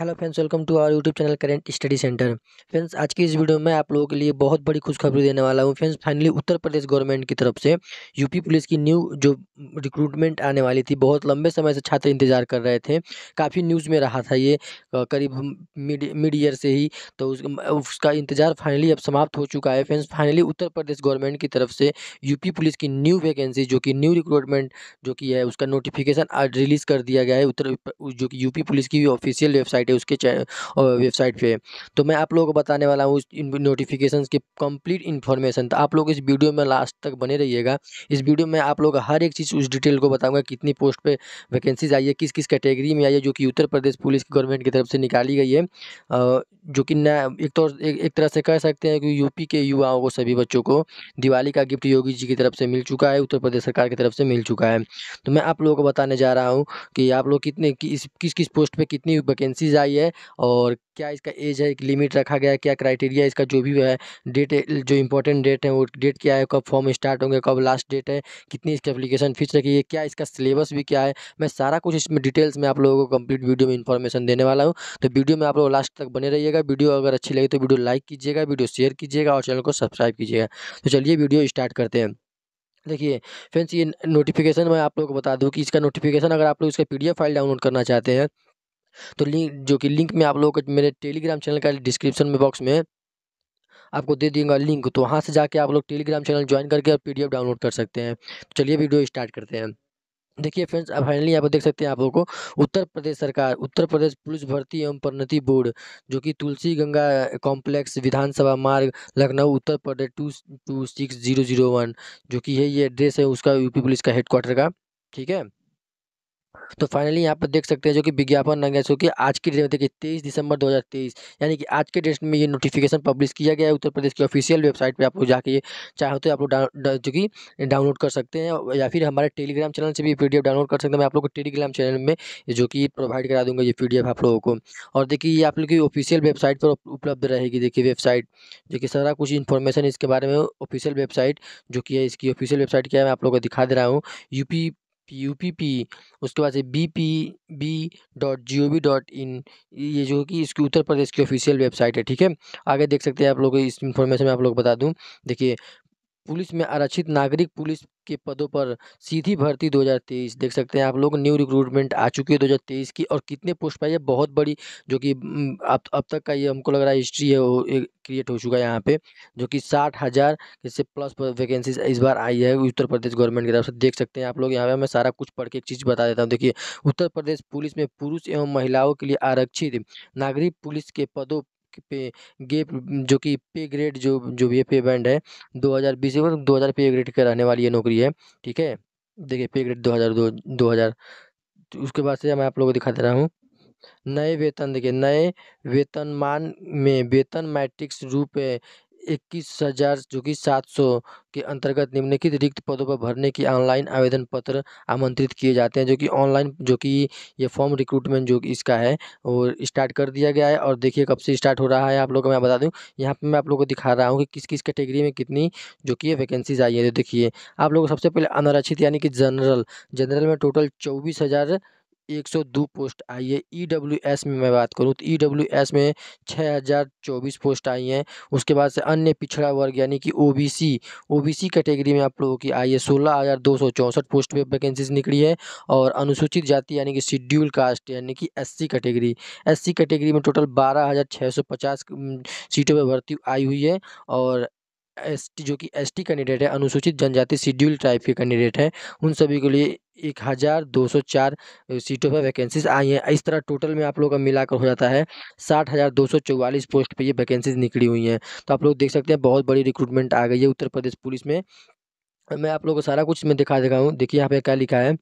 hello friends welcome to our YouTube channel current study centre friends आज की इस video में आप लोगों के लिए बहुत बड़ी खुशखबरी देने वाला हूं friends finally Uttar Pradesh government की तरफ से यूपी पुलिस की न्यू जो रिक्रूटमेंट आने वाली थी बहुत लंबे समय से छात्र इंतजार कर रहे थे काफ़ी न्यूज़ में रहा था ये करीब मिड ईयर से ही तो उस, उसका इंतजार फाइनली अब समाप्त हो चुका है friends finally Uttar Pradesh government की तरफ से यूपी पुलिस की न्यू वैकेंसी जो कि न्यू रिक्रूटमेंट जो कि है उसका नोटिफिकेशन आज रिलीज़ कर दिया गया है उत्तर जो कि यूपी पुलिस की ऑफिशियल वेबसाइट वेबसाइट है उसके वेबसाइट पे तो मैं आप लोगों को बताने वाला हूँ नोटिफिकेशन की कंप्लीट इन्फॉर्मेशन तो आप लोग इस वीडियो में लास्ट तक बने रहिएगा इस वीडियो में आप लोग हर एक चीज़ उस डिटेल को बताऊँगा कितनी पोस्ट पर वैकेंसीज आई है किस किस कैटेगरी में आई है जो कि उत्तर प्रदेश पुलिस की गवर्नमेंट की तरफ से निकाली गई है जो कि न एक तो एक, एक तरह से कह सकते हैं कि यूपी के युवाओं को सभी बच्चों को दिवाली का गिफ्ट योगी जी की तरफ से मिल चुका है उत्तर प्रदेश सरकार की तरफ से मिल चुका है तो मैं आप लोगों को बताने जा रहा हूँ कि आप लोग कितने कि, इस, किस किस पोस्ट पर कितनी वैकेंसीज चीज़ आई है और क्या इसका एज है एक लिमिट रखा गया है क्या क्राइटेरिया इसका जो भी है डेट जो इंपॉर्टेंट डेट है वो डेट क्या है कब फॉर्म स्टार्ट होंगे कब लास्ट डेट है कितनी इसकी एप्लीकेशन फीस रखी है क्या इसका सिलेबस भी क्या है मैं सारा कुछ इसमें डिटेल्स में आप लोगों को कंप्लीट वीडियो में इन्फॉर्मेशन देने वाला हूँ तो वीडियो में आप लोग लास्ट तक बने रहिएगा वीडियो अगर अच्छी लगी तो वीडियो लाइक कीजिएगा वीडियो शेयर कीजिएगा और चैनल को सब्सक्राइब कीजिएगा तो चलिए वीडियो स्टार्ट करते हैं देखिए फ्रेंड्स ये नोटिफिकेशन मैं आप लोगों को बता दूं कि इसका नोटिफिकेशन अगर आप लोग इसका पीडीएफ फाइल डाउनलोड करना चाहते हैं तो लिंक जो कि लिंक में आप लोगों को मेरे टेलीग्राम चैनल का डिस्क्रिप्शन में बॉक्स में आपको दे दूंगा लिंक तो वहाँ से जाके आप लोग टेलीग्राम चैनल ज्वाइन करके और पीडीएफ डाउनलोड कर सकते हैं तो चलिए वीडियो स्टार्ट करते हैं देखिए फ्रेंड्स अब फाइनली यहाँ पर देख सकते हैं आप लोगों को उत्तर प्रदेश सरकार उत्तर प्रदेश पुलिस भर्ती एवं प्रणति बोर्ड जो कि तुलसी गंगा कॉम्प्लेक्स विधानसभा मार्ग Lucknow Uttar Pradesh two two six zero zero one जो कि है ये एड्रेस है उसका यूपी पुलिस का हेडक्वार्टर का ठीक है तो फाइनली यहाँ पर देख सकते हैं जो कि विज्ञापन आ गया जो कि आज की डेट में देखिए तेईस दिसंबर 2023 यानी कि आज के डेट में ये नोटिफिकेशन पब्लिश किया गया है उत्तर प्रदेश की ऑफिशियल वेबसाइट पे आप लोग जाके चाहो तो आप लोग जो कि डाउनलोड कर सकते हैं या फिर हमारे टेलीग्राम चैनल से भी पी डाउनलोड कर सकते हैं मैं आप लोग को टेलीग्राम चैनल में जो कि प्रोवाइड करा दूँगा ये पी आप लोगों को और देखिए ये आप लोग की ऑफिशियल वेबसाइट पर उपलब्ध रहेगी देखिए वेबसाइट जो कि सारा कुछ इन्फॉर्मेशन इसके बारे में ऑफिशियल वेबसाइट जो कि है इसकी ऑफिशियल वेबसाइट क्या है मैं आप लोग को दिखा दे रहा हूँ यूपी यू पी पी उसके बाद से B P B dot G O V dot in ये जो कि इसकी उत्तर प्रदेश की ऑफिशियल वेबसाइट है ठीक है आगे देख सकते हैं आप लोग इस इन्फॉर्मेशन में आप लोग बता दूं देखिए पुलिस में आरक्षित नागरिक पुलिस के पदों पर सीधी भर्ती 2023 देख सकते हैं आप लोग न्यू रिक्रूटमेंट आ चुकी है 2023 की और कितने पोस्ट पाई है बहुत बड़ी जो कि अब अब तक का ये हमको लग रहा है हिस्ट्री है वो क्रिएट हो चुका है यहाँ पे जो कि साठ हज़ार इससे प्लस वैकेंसीज इस बार आई है उत्तर प्रदेश गवर्नमेंट की तरफ से देख सकते हैं आप लोग यहाँ पे मैं सारा कुछ पढ़ के एक चीज़ बता देता हूँ देखिए उत्तर प्रदेश पुलिस में पुरुष एवं महिलाओं के लिए आरक्षित नागरिक पुलिस के पदों पे गेप जो कि पे ग्रेड जो जो भी है पे बैंड है 2020 हज़ार दो हज़ार पे ग्रेड के रहने वाली ये नौकरी है ठीक है देखिए पे ग्रेड 2002 हज़ार दो दो हज़ार तो उसके बाद से मैं आप लोगों को दिखा दे रहा हूँ नए वेतन देखिए नए वेतनमान में वेतन मैट्रिक्स रूप इक्कीस हजार जो कि सात सौ के अंतर्गत निम्नलिखित रिक्त पदों पर भरने की ऑनलाइन आवेदन पत्र आमंत्रित किए जाते हैं जो कि ऑनलाइन जो कि ये फॉर्म रिक्रूटमेंट जो इसका है वो स्टार्ट कर दिया गया है और देखिए कब से स्टार्ट हो रहा है आप लोग को मैं बता दूं यहाँ पे मैं आप लोग को दिखा रहा हूँ कि किस किस कैटेगरी में कितनी जो कि वैकेंसीज आई है तो देखिए आप लोग सबसे पहले अनारक्षित यानी कि जनरल जनरल में टोटल चौबीस हज़ार एक सौ दो पोस्ट आई है ई डब्ल्यू एस में मैं बात करूँ तो ई डब्ल्यू एस में छः हज़ार चौबीस पोस्ट आई हैं उसके बाद से अन्य पिछड़ा वर्ग यानी कि O B C O B C category में आप लोगों की आई है सोलह हज़ार दो सौ चौंसठ पोस्ट पे वैकेंसीज निकली है और अनुसूचित जाति यानी कि शेड्यूल कास्ट यानी कि S C category S C category में टोटल बारह हज़ार छः सौ पचास सीटों पर भर्ती आई हुई है और एसटी जो कि एसटी कैंडिडेट है अनुसूचित जनजाति शेड्यूल टाइप के कैंडिडेट हैं उन सभी के लिए एक हज़ार दो सौ चार सीटों पर वैकेंसीज आई हैं इस तरह टोटल में आप लोगों का मिलाकर हो जाता है साठ हज़ार दो सौ चौवालीस पोस्ट पे ये वैकेंसीज निकली हुई हैं तो आप लोग देख सकते हैं बहुत बड़ी रिक्रूटमेंट आ गई है उत्तर प्रदेश पुलिस में मैं आप लोगों को सारा कुछ मैं दिखा देगा हूँ देखिए यहाँ पे क्या लिखा है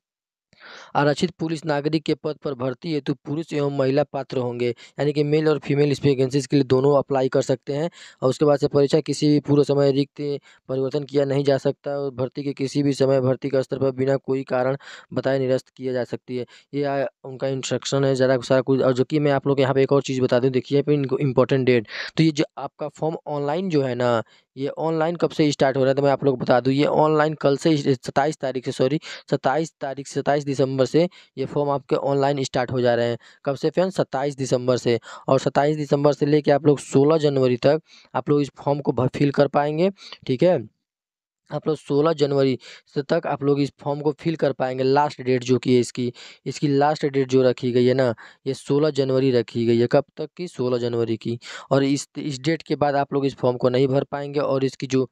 आरक्षित पुलिस नागरिक के पद पर भर्ती हेतु पुरुष एवं महिला पात्र होंगे यानी कि मेल और फीमेल इस वैकेंसीज के लिए दोनों अप्लाई कर सकते हैं और उसके बाद से परीक्षा किसी भी पूरे समय रिक्त परिवर्तन किया नहीं जा सकता और भर्ती के किसी भी समय भर्ती के स्तर पर बिना कोई कारण बताए निरस्त किया जा सकती है ये उनका इंस्ट्रक्शन है ज़्यादा सारा कुछ और जो कि मैं आप लोग यहाँ पर एक और चीज़ बता दूँ देखिए इनको इंपॉर्टेंट डेट तो ये जो आपका फॉर्म ऑनलाइन जो है ना ये ऑनलाइन कब से स्टार्ट हो रहा है तो मैं आप लोग बता दूँ ये ऑनलाइन कल से सत्ताईस तारीख से सॉरी सत्ताईस तारीख से सत्ताईस दिसंबर से ये फॉर्म आपके ऑनलाइन स्टार्ट हो जा रहे हैं कब से फ्रेंड सत्ताईस दिसंबर से और सत्ताईस दिसंबर से लेके आप लोग सोलह जनवरी तक आप लोग इस फॉर्म को फिल कर पाएंगे ठीक है आप लोग सोलह जनवरी तक आप लोग इस फॉर्म को फिल कर पाएंगे लास्ट डेट जो कि है इसकी इसकी लास्ट डेट जो रखी गई है ना ये सोलह जनवरी रखी गई है कब तक की सोलह जनवरी की और इस इस डेट के बाद आप लोग इस फॉर्म को नहीं भर पाएंगे और इसकी जो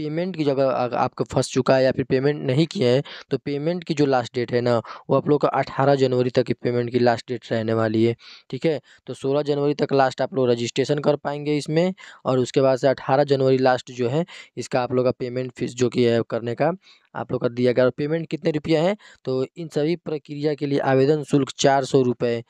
पेमेंट की जो अगर आपका फंस चुका है या फिर पेमेंट नहीं किए हैं तो पेमेंट की जो लास्ट डेट है ना वो आप लोग का अठारह जनवरी तक की पेमेंट की लास्ट डेट रहने वाली है ठीक है तो सोलह जनवरी तक लास्ट आप लोग रजिस्ट्रेशन कर पाएंगे इसमें और उसके बाद से अठारह जनवरी लास्ट जो है इसका आप लोग का पेमेंट फीस जो कि है करने का आप लोग का दिया गया और पेमेंट कितने रुपया है तो इन सभी प्रक्रिया के लिए आवेदन शुल्क चार सौ रुपये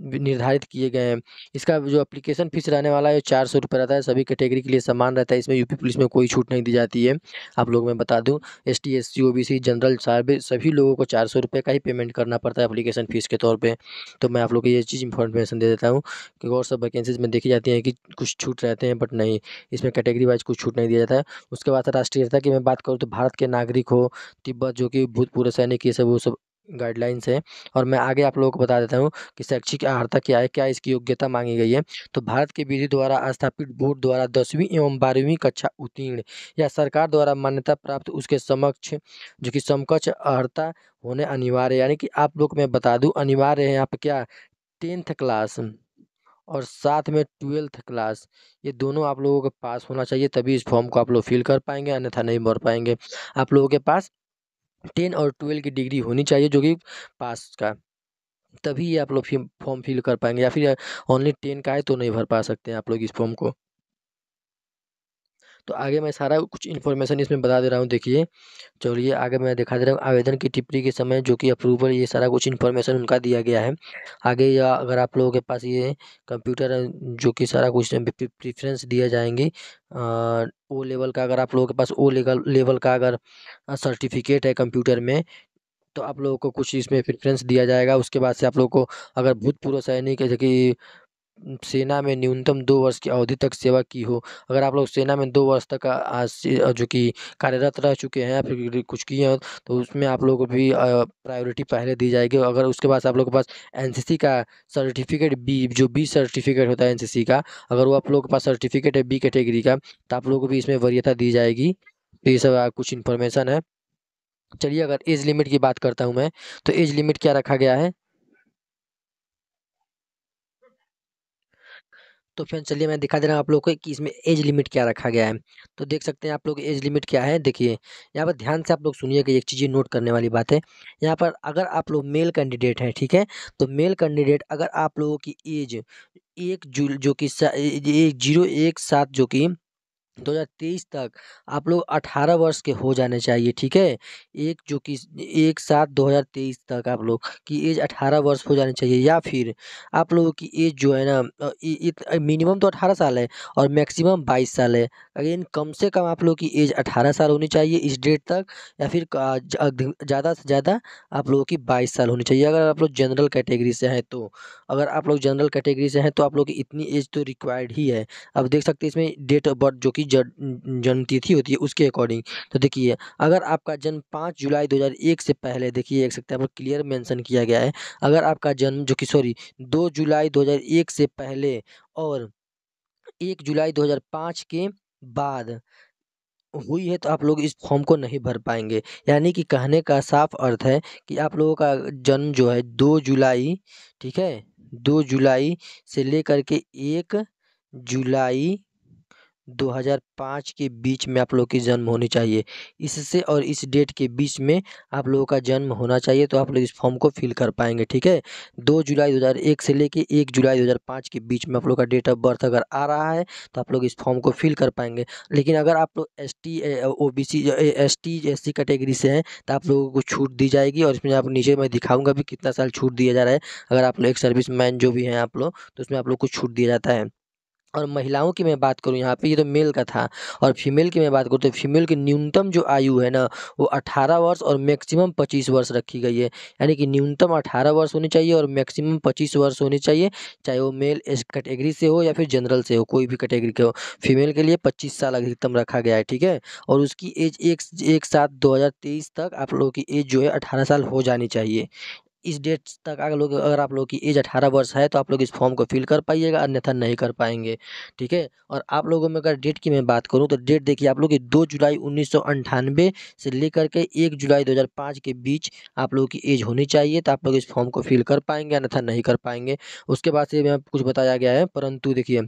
निर्धारित किए गए हैं इसका जो अप्लीकेशन फीस रहने वाला है चार सौ रुपये रहता है सभी कैटेगरी के लिए समान रहता है इसमें यूपी पुलिस में कोई छूट नहीं दी जाती है आप लोग मैं बता दूँ S T S C O B C general सारे सभी लोगों को चार सौ रुपये का ही पेमेंट करना पड़ता है अप्लीकेशन फ़ीस के तौर पर तो मैं आप लोग को ये चीज़ इन्फॉर्मेशन दे देता हूँ कि और सब वैकेंसीज में देखी जाती हैं कि कुछ छूट रहते हैं बट नहीं इसमें कैटेगरी वाइज कुछ छूट नहीं दिया जाता है उसके बाद राष्ट्रीयता की मैं बात करूँ तो भारत के नागरिक हो तिब्बत जो कि भूतपूर्व सैनिक ये सब वो सब गाइडलाइंस है और मैं आगे आप लोगों को बता देता हूँ कि शैक्षिक अर्हता क्या है क्या इसकी योग्यता मांगी गई है तो भारत के विधि द्वारा स्थापित बोर्ड द्वारा दसवीं एवं बारहवीं कक्षा उत्तीर्ण या सरकार द्वारा मान्यता प्राप्त उसके समक्ष जो कि समकक्ष अर्ता होने अनिवार्य यानी कि आप लोग मैं बता दूँ अनिवार्य है यहाँ पर क्या टेंथ क्लास और साथ में ट्वेल्थ क्लास ये दोनों आप लोगों के पास होना चाहिए तभी इस फॉर्म को आप लोग फिल कर पाएंगे अन्यथा नहीं भर पाएंगे आप लोगों के पास टेन और ट्वेल्व की डिग्री होनी चाहिए जो कि पास का तभी आप लोग फॉर्म फिल कर पाएंगे या फिर ओनली टेन का है तो नहीं भर पा सकते हैं आप लोग इस फॉर्म को तो आगे मैं सारा कुछ इन्फॉर्मेशन इसमें बता दे रहा हूँ देखिए चलिए आगे मैं दिखा दे रहा हूँ आवेदन की टिप्पणी के समय जो कि अप्रूवल ये सारा कुछ इन्फॉर्मेशन उनका दिया गया है आगे या अगर आप लोगों के पास ये कंप्यूटर जो कि सारा कुछ प्रिफ्रेंस दिया जाएंगे ओ लेवल का अगर आप लोगों के पास ओ लेवल लेवल का अगर सर्टिफिकेट है कंप्यूटर में तो आप लोगों को कुछ इसमें प्रेफरेंस दिया जाएगा उसके बाद से आप लोगों को अगर भूतपूर्व सैनिक जैसे कि सेना में न्यूनतम दो वर्ष की अवधि तक सेवा की हो अगर आप लोग सेना में दो वर्ष तक जो कि कार्यरत रह चुके हैं या फिर कुछ किए हैं तो उसमें आप लोगों को भी प्रायोरिटी पहले दी जाएगी अगर उसके बाद आप लोग के पास एनसीसी का सर्टिफिकेट बी जो बी सर्टिफिकेट होता है एनसीसी का अगर वो आप लोगों के पास सर्टिफिकेट है बी कैटेगरी का तो आप लोगों को भी इसमें वरीयता दी जाएगी तो ये सब कुछ इन्फॉर्मेशन है चलिए अगर एज लिमिट की बात करता हूँ मैं तो एज लिमिट क्या रखा गया है तो फ्रेंड चलिए मैं दिखा दे रहा हूँ आप लोग को कि इसमें एज लिमिट क्या रखा गया है तो देख सकते हैं आप लोग एज लिमिट क्या है देखिए यहाँ पर ध्यान से आप लोग सुनिए कि एक चीज़ नोट करने वाली बात है यहाँ पर अगर आप लोग मेल कैंडिडेट हैं ठीक है तो मेल कैंडिडेट अगर आप लोगों की एज एक जो कि जीरो एक सात जो कि दो हज़ार तेईस तक आप लोग अठारह वर्ष के हो जाने चाहिए ठीक है एक जो कि एक सात दो हज़ार तेईस तक आप लोग की एज अठारह वर्ष हो जानी चाहिए या फिर आप लोगों की एज जो है ना मिनिमम तो अठारह साल है और मैक्सिमम बाईस साल है अगेन कम से कम आप लोगों की एज अठारह साल होनी चाहिए इस डेट तक या फिर ज़्यादा से ज़्यादा आप लोगों की बाईस साल होनी चाहिए अगर आप लोग जनरल कैटेगरी से हैं तो अगर आप लोग जनरल कैटेगरी से हैं तो आप लोग की इतनी एज तो रिक्वायर्ड ही है अब देख सकते हैं इसमें डेट ऑफ बर्थ जो कि आपकी जन्मतिथि होती है उसके अकॉर्डिंग तो देखिए अगर आपका जन्म पाँच जुलाई 2001 से पहले देखिए एक सकते हैं क्लियर मेंशन किया गया है अगर आपका जन्म जो कि सॉरी दो जुलाई 2001 से पहले और एक जुलाई 2005 के बाद हुई है तो आप लोग इस फॉर्म को नहीं भर पाएंगे यानी कि कहने का साफ अर्थ है कि आप लोगों का जन्म जो है दो जुलाई ठीक है दो जुलाई से लेकर के एक जुलाई 2005 के बीच में आप लोग की जन्म होनी चाहिए इससे और इस डेट के बीच में आप लोगों का जन्म होना चाहिए तो आप लोग इस फॉर्म को फिल कर पाएंगे ठीक है दो जुलाई 2001 से लेके एक जुलाई 2005 के बीच में आप लोग का डेट ऑफ बर्थ अगर आ रहा है तो आप लोग इस फॉर्म को फिल कर पाएंगे लेकिन अगर आप लोग S T O B C S T category से हैं तो आप लोगों को छूट दी जाएगी और इसमें आप नीचे मैं दिखाऊँगा भी कितना साल छूट दिया जा रहा है अगर आप लोग एक सर्विस मैन जो भी हैं आप लोग तो उसमें आप लोग को छूट दिया जाता है और महिलाओं की मैं बात करूँ यहाँ पे ये तो मेल का था और फीमेल की मैं बात करूँ तो फीमेल की न्यूनतम जो आयु है ना वो 18 वर्ष और मैक्सिमम 25 वर्ष रखी गई है यानी कि न्यूनतम 18 वर्ष होनी चाहिए और मैक्सिमम 25 वर्ष होनी चाहिए चाहे वो मेल इस कैटेगरी से हो या फिर जनरल से हो कोई भी कैटेगरी के हो फीमेल के लिए पच्चीस साल अधिकतम रखा गया है ठीक है और उसकी एज एक एक सात दो तक आप लोगों की एज जो है अठारह साल हो जानी चाहिए इस डेट तक अगर लोग अगर आप लोग की एज अठारह वर्ष है तो आप लोग इस फॉर्म को फिल कर पाइएगा अन्यथा नहीं कर पाएंगे ठीक है और आप लोगों में अगर डेट की मैं बात करूं तो डेट देखिए आप लोग की दो जुलाई उन्नीस से लेकर के एक जुलाई 2005 के बीच आप लोगों की एज होनी चाहिए तो आप लोग इस फॉर्म को फिल कर पाएंगे अन्यथा नहीं कर पाएंगे उसके बाद से मैं कुछ बताया गया है परंतु देखिए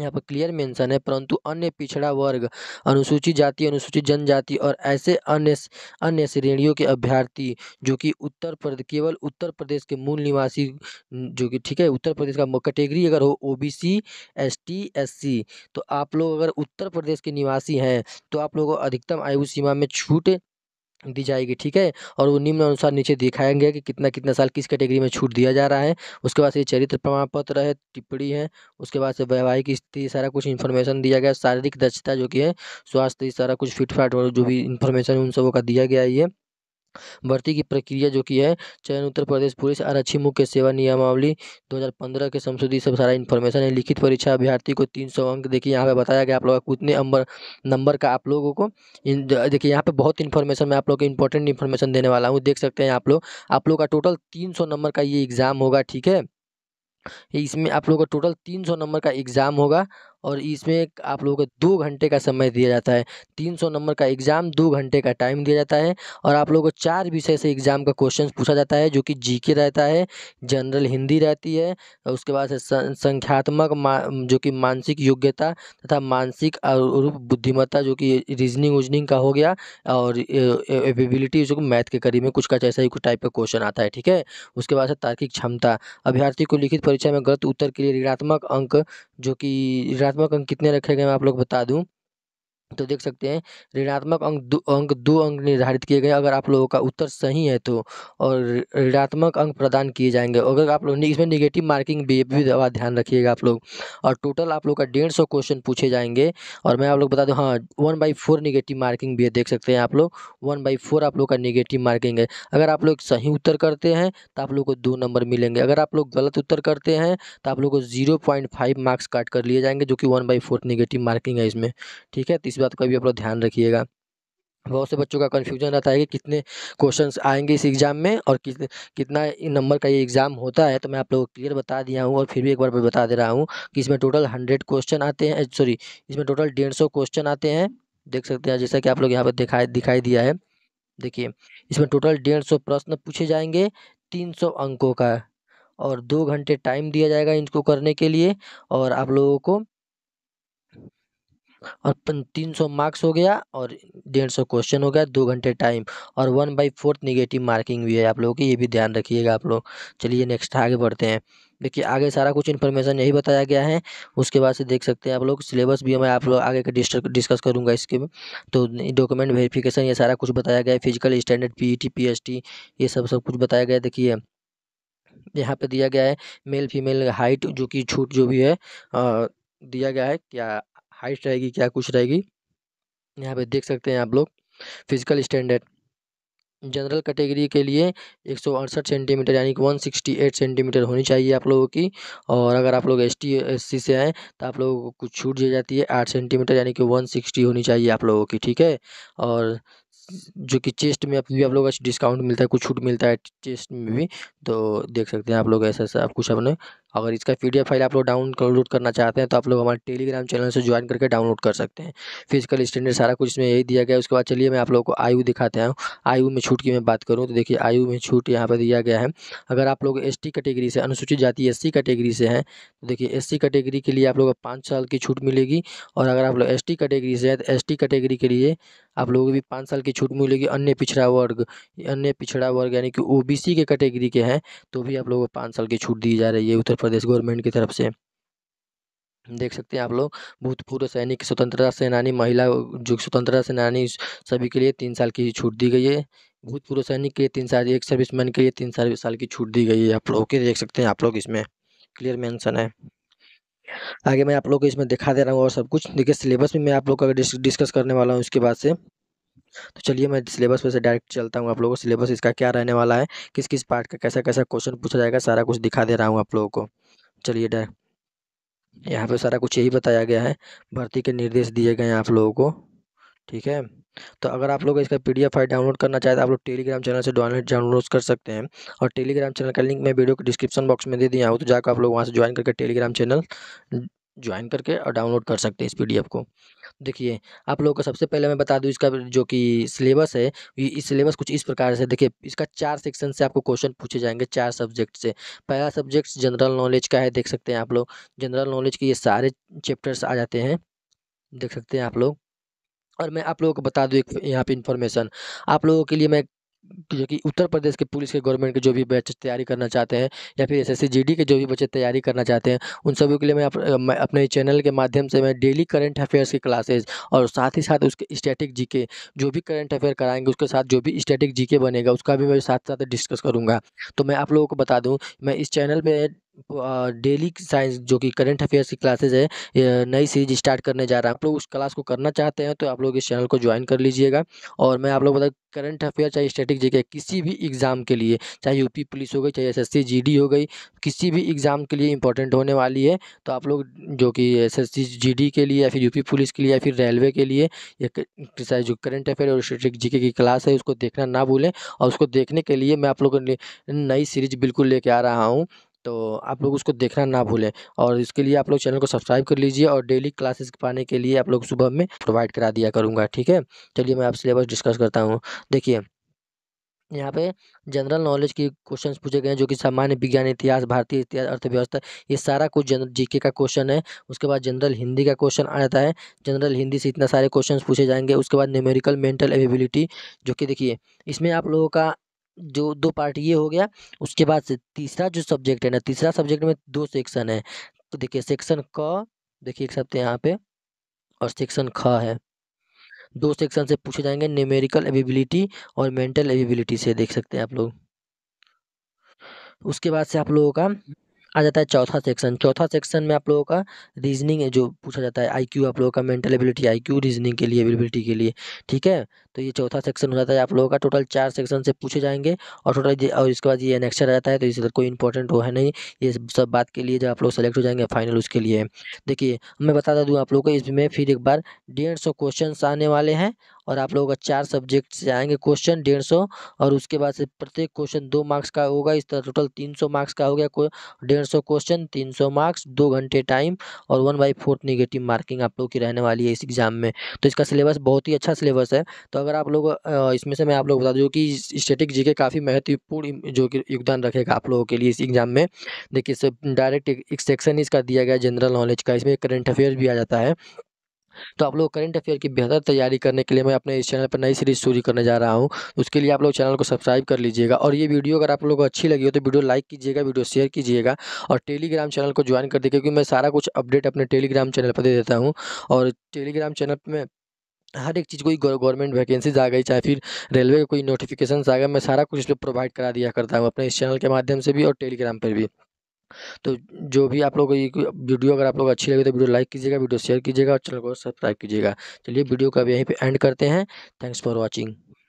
यहाँ पर क्लियर मेंशन है परंतु अन्य पिछड़ा वर्ग अनुसूचित जाति अनुसूचित जनजाति और ऐसे अन्य अन्य श्रेणियों के अभ्यर्थी जो कि उत्तर प्रदेश केवल उत्तर प्रदेश के मूल निवासी जो कि ठीक है उत्तर प्रदेश का कैटेगरी अगर हो ओबीसी एसटी एससी तो आप लोग अगर उत्तर प्रदेश के निवासी हैं तो आप लोगों को अधिकतम आयु सीमा में छूट दी जाएगी ठीक है और वो निम्न अनुसार नीचे दिखाएंगे कि कितना कितना साल किस कैटेगरी में छूट दिया जा रहा है उसके बाद से चरित्र प्रमाण पत्र है टिप्पणी है उसके बाद से वैवाहिक स्थिति सारा कुछ इन्फॉर्मेशन दिया गया शारीरिक दक्षता जो कि है स्वास्थ्य सारा कुछ फिट फाट और जो भी इन्फॉर्मेशन उन सबों का दिया गया ये भर्ती की प्रक्रिया जो की है चयन उत्तर प्रदेश पुलिस आरक्षी मुख्य सेवा नियमावली 2015 के संशोधित सब सारा इन्फॉर्मेशन है लिखित परीक्षा अभ्यर्थी को 300 अंक देखिए यहाँ पे बताया गया आप लोग कितने नंबर नंबर का आप लोगों को देखिए यहाँ पे बहुत इन्फॉर्मेशन मैं आप लोग को इंपॉर्टेंट इन्फॉर्मेशन देने वाला हूँ देख सकते हैं आप लोग आप लोग का टोटल तीन नंबर का ये एग्ज़ाम होगा ठीक है इसमें आप लोगों का टोटल 300 नंबर का एग्ज़ाम होगा और इसमें आप लोगों को दो घंटे का समय दिया जाता है तीन सौ नंबर का एग्ज़ाम दो घंटे का टाइम दिया जाता है और आप लोगों को चार विषय से एग्ज़ाम का क्वेश्चन पूछा जाता है जो कि जी रहता है जनरल हिंदी रहती है उसके बाद संख्यात्मक जो कि मानसिक योग्यता तथा मानसिक और बुद्धिमत्ता जो कि रीजनिंग उजनिंग का हो गया और एबिलिटी जो मैथ के करीब में कुछ का ऐसा ही कुछ टाइप का क्वेश्चन आता है ठीक है उसके बाद तार्किक क्षमता अभ्यर्थी को लिखित परीक्षा में गलत उत्तर के लिए ऋणात्मक अंक जो कि ऋणात्मक अंक कितने रखे गए हैं मैं आप लोग को बता दूँ तो देख सकते हैं ऋणात्मक अंक दो अंक दो अंक निर्धारित किए गए अगर आप लोगों का उत्तर सही है तो और ऋणात्मक अंक प्रदान किए जाएंगे अगर आप लोग इसमें निगेटिव मार्किंग भी भी ध्यान रखिएगा आप लोग और टोटल आप लोग का डेढ़ सौ क्वेश्चन पूछे जाएंगे और मैं आप लोग बता दूँ हाँ one by four negative marking भी है देख सकते हैं आप लोग वन बाई फोर आप लोग का निगेटिव मार्किंग है अगर आप लोग सही उत्तर करते हैं तो आप लोग को दो नंबर मिलेंगे अगर आप लोग गलत उत्तर करते हैं तो आप लोग को जीरो पॉइंट फाइव मार्क्स काट कर लिए जाएंगे जो कि one by four negative marking है इसमें ठीक है तो बात का भी आप लोग ध्यान रखिएगा बहुत से बच्चों का कन्फ्यूजन रहता है कि कितने क्वेश्चंस आएंगे इस एग्ज़ाम में और कितना नंबर का ये एग्ज़ाम होता है तो मैं आप लोगों को क्लियर बता दिया हूँ और फिर भी एक बार बता दे रहा हूँ कि इसमें टोटल हंड्रेड क्वेश्चन आते हैं सॉरी इसमें टोटल डेढ़ सौ क्वेश्चन आते हैं देख सकते हैं जैसा कि आप लोग यहाँ पर दिखाई दिखाई दिया है देखिए इसमें टोटल डेढ़ सौ प्रश्न पूछे जाएंगे तीन सौ अंकों का और दो घंटे टाइम दिया जाएगा इनको करने के लिए और आप लोगों को और तीन सौ मार्क्स हो गया और डेढ़ सौ क्वेश्चन हो गया दो घंटे टाइम और one by fourth negative marking भी है आप लोगों की ये भी ध्यान रखिएगा आप लोग चलिए नेक्स्ट आगे बढ़ते हैं देखिए आगे सारा कुछ इन्फॉर्मेशन यही बताया गया है उसके बाद से देख सकते हैं आप लोग सिलेबस भी मैं आप लोग आगे का डिस्कस करूंगा इसके में तो डॉक्यूमेंट वेरिफिकेशन ये सारा कुछ बताया गया है फिजिकल स्टैंडर्ड पीईटी पीएसटी ये सब सब कुछ बताया गया है देखिए यहाँ पे दिया गया है मेल फीमेल हाइट जो कि छूट जो भी है दिया गया है क्या हाइट रहेगी क्या कुछ रहेगी यहाँ पे देख सकते हैं आप लोग फिजिकल स्टैंडर्ड जनरल कैटेगरी के लिए एक सेंटीमीटर यानी कि 168 सेंटीमीटर होनी चाहिए आप लोगों की और अगर आप लोग एस टी से आएँ तो आप लोगों को कुछ छूट दी जाती है आठ सेंटीमीटर यानी कि 160 होनी चाहिए आप लोगों की ठीक है और जो कि चेस्ट में अभी भी आप लोग का डिस्काउंट मिलता है कुछ छूट मिलता है चेस्ट में भी तो देख सकते हैं आप लोग ऐसा ऐसा कुछ अपने अगर इसका पी फाइल आप लोग डाउनलोड करना चाहते हैं तो आप लोग हमारे टेलीग्राम चैनल से ज्वाइन करके डाउनलोड कर सकते हैं फिजिकल स्टैंडर्ड सारा कुछ इसमें यही दिया गया है उसके बाद चलिए मैं आप लोग को आयु दिखाते हैं आयु में छूट की मैं बात करूँ तो देखिए आयु में छूट यहाँ पर दिया गया है अगर आप लोग एस कैटेगरी से अनुसूचित जाति एस कैटेगरी से हैं तो देखिए एस कैटेगरी के लिए आप लोग को पाँच साल की छूट मिलेगी और अगर आप लोग एस कैटेगरी से हैं तो एस कैटेगरी के लिए आप लोगों को भी पाँच साल की छूट मिलेगी अन्य पिछड़ा वर्ग अन्य पिछड़ा वर्ग यानी कि ओबीसी के कैटेगरी के हैं तो भी आप लोगों को पाँच साल की छूट दी जा रही है उत्तर प्रदेश गवर्नमेंट की तरफ से देख सकते हैं आप लोग भूतपूर्व सैनिक स्वतंत्रता सेनानी महिला जो स्वतंत्रता सेनानी सभी के लिए तीन साल की छूट दी गई है भूतपूर्व सैनिक के लिए तीन साल एक सर्विसमैन के लिए तीन साल साल की छूट दी गई है आप लोग ओके देख सकते हैं आप लोग इसमें क्लियर मेंशन है आगे मैं आप लोग को इसमें दिखा दे रहा हूँ और सब कुछ देखिए सिलेबस भी मैं आप लोग का अगर डिस्कस करने वाला हूँ इसके बाद से तो चलिए मैं सिलेबस पर से डायरेक्ट चलता हूँ आप लोगों को सिलेबस इसका क्या रहने वाला है किस किस पार्ट का कैसा कैसा क्वेश्चन पूछा जाएगा सारा कुछ दिखा दे रहा हूँ आप लोगों को चलिए डायरेक्ट यहाँ पर सारा कुछ यही बताया गया है भर्ती के निर्देश दिए गए हैं आप लोगों को ठीक है तो अगर आप लोग इसका P D F file download करना चाहते हैं तो आप लोग टेलीग्राम चैनल से डाउनलोड कर सकते हैं और टेलीग्राम चैनल का लिंक मैं वीडियो को डिस्क्रिप्शन बॉक्स में दे दिया हूँ तो जाकर आप लोग वहाँ से ज्वाइन करके टेलीग्राम चैनल ज्वाइन करके और डाउनलोड कर सकते हैं इस पीडीएफ को देखिए आप लोगों को सबसे पहले मैं बता दूं इसका जो कि सिलेबस है इस सिलेबस कुछ इस प्रकार से देखिए इसका चार सेक्शन से आपको क्वेश्चन पूछे जाएंगे चार सब्जेक्ट से पहला सब्जेक्ट जनरल नॉलेज का है देख सकते हैं आप लोग जनरल नॉलेज के ये सारे चैप्टर्स आ जाते हैं देख सकते हैं आप लोग और मैं आप लोगों को बता दूँ एक यहाँ पे इन्फॉर्मेशन आप लोगों के लिए मैं जो कि उत्तर प्रदेश के पुलिस के गवर्नमेंट के जो भी बच्चे तैयारी करना चाहते हैं या फिर एसएससी जीडी के जो भी बच्चे तैयारी करना चाहते हैं उन सभी के लिए मैं, अप, मैं अपने चैनल के माध्यम से मैं डेली करंट अफेयर्स की क्लासेज और साथ ही साथ उसके स्टैटिक जीके जो भी करंट अफेयर कराएंगे उसके साथ जो भी स्टैटिक जी बनेगा उसका भी मैं साथ साथ डिस्कस करूँगा तो मैं आप लोगों को बता दूँ मैं इस चैनल में डेली साइंस जो कि करंट अफेयर्स की क्लासेज है ये नई सीरीज स्टार्ट करने जा रहा है आप लोग उस क्लास को करना चाहते हैं तो आप लोग इस चैनल को ज्वाइन कर लीजिएगा और मैं आप लोग बता करंट अफेयर चाहे स्टैटिक जी किसी भी एग्ज़ाम के लिए चाहे यूपी पुलिस हो गई चाहे एसएससी जीडी हो गई किसी भी एग्ज़ाम के लिए इंपॉर्टेंट होने वाली है तो आप लोग जो कि एस एस के लिए या फिर यूपी पुलिस के लिए या फिर रेलवे के लिए चाहे जो करंट अफेयर और स्टैटिक जी की क्लास है उसको देखना ना भूलें और उसको देखने के लिए मैं आप लोगों नई सीरीज बिल्कुल लेके आ रहा हूँ तो आप लोग उसको देखना ना भूलें और इसके लिए आप लोग चैनल को सब्सक्राइब कर लीजिए और डेली क्लासेस पाने के लिए आप लोग सुबह में प्रोवाइड करा दिया करूँगा ठीक है चलिए मैं आप सिलेबस डिस्कस करता हूँ देखिए यहाँ पे जनरल नॉलेज के क्वेश्चंस पूछे गए हैं जो कि सामान्य विज्ञान इतिहास भारतीय इतिहास अर्थव्यवस्था ये सारा कुछ जनरल जीके का क्वेश्चन है उसके बाद जनरल हिंदी का क्वेश्चन आ जाता है जनरल हिंदी से इतना सारे क्वेश्चन पूछे जाएंगे उसके बाद न्यूमेरिकल मेंटल एबिलिटी जो कि देखिए इसमें आप लोगों का जो दो पार्ट ये हो गया उसके बाद से तीसरा जो सब्जेक्ट है ना तीसरा सब्जेक्ट में दो सेक्शन है तो देखिए सेक्शन क देखिए एक हैं यहाँ पे और सेक्शन ख है दो सेक्शन से पूछे जाएंगे न्यूमेरिकल एबिलिटी और मेंटल एबिलिटी से देख सकते हैं आप लोग उसके बाद से आप लोगों का आ जाता है चौथा सेक्शन चौथा सेक्शन में आप लोगों का रीजनिंग जो पूछा जाता है आईक्यू आप लोगों का मेंटल एबिलिटी आईक्यू रीजनिंग के लिए एबिलिटी के लिए ठीक है तो ये चौथा सेक्शन हो जाता है आप लोगों का टोटल चार सेक्शन से पूछे जाएंगे और टोटल और इसके बाद ये नेक्स्टर रहता है तो इस कोई इंपॉर्टेंट वो है नहीं ये सब बात के लिए जब आप लोग सेलेक्ट हो जाएंगे फाइनल उसके लिए देखिए मैं बता दूँ आप लोग को इसमें फिर एक बार डेढ़ सौ क्वेश्चन आने वाले हैं और आप लोगों का चार सब्जेक्ट से आएंगे क्वेश्चन डेढ़ सौ और उसके बाद से प्रत्येक क्वेश्चन दो मार्क्स का होगा इस तरह टोटल तीन सौ मार्क्स का हो गया डेढ़ सौ क्वेश्चन तीन सौ मार्क्स दो घंटे टाइम और one by fourth negative marking आप लोग की रहने वाली है इस एग्ज़ाम में तो इसका सिलेबस बहुत ही अच्छा सिलेबस है तो अगर आप लोग इसमें से मैं आप लोग बता दूँ कि स्टेटिक जी के काफ़ी महत्वपूर्ण जो कि योगदान रखेगा आप लोगों के लिए इस एग्ज़ाम में देखिए सब डायरेक्ट एक सेक्शन इसका दिया गया जनरल नॉलेज का इसमें करंट अफेयर भी आ जाता है तो आप लोग करंट अफेयर की बेहतर तैयारी करने के लिए मैं अपने इस चैनल पर नई सीरीज शुरू करने जा रहा हूँ उसके लिए आप लोग चैनल को सब्सक्राइब कर लीजिएगा और ये वीडियो अगर आप लोग को अच्छी लगी हो तो वीडियो लाइक कीजिएगा वीडियो शेयर कीजिएगा और टेलीग्राम चैनल को ज्वाइन कर दीजिए क्योंकि मैं सारा कुछ अपडेट अपने टेलीग्राम चैनल पर दे देता हूँ और टेलीग्राम चैनल में हर एक चीज़ कोई गवर्नमेंट वैकेंसीज आ गई चाहे फिर रेलवे का कोई नोटिफिकेशन आ गया मैं सारा कुछ इस पर प्रोवाइड करा दिया करता हूँ अपने इस चैनल के माध्यम से भी और टेलीग्राम पर भी तो जो भी आप लोग ये वीडियो अगर आप लोग अच्छी लगे तो वीडियो लाइक कीजिएगा वीडियो शेयर कीजिएगा और चैनल को सब्सक्राइब कीजिएगा चलिए वीडियो का अब यहीं पर एंड करते हैं थैंक्स फॉर वॉचिंग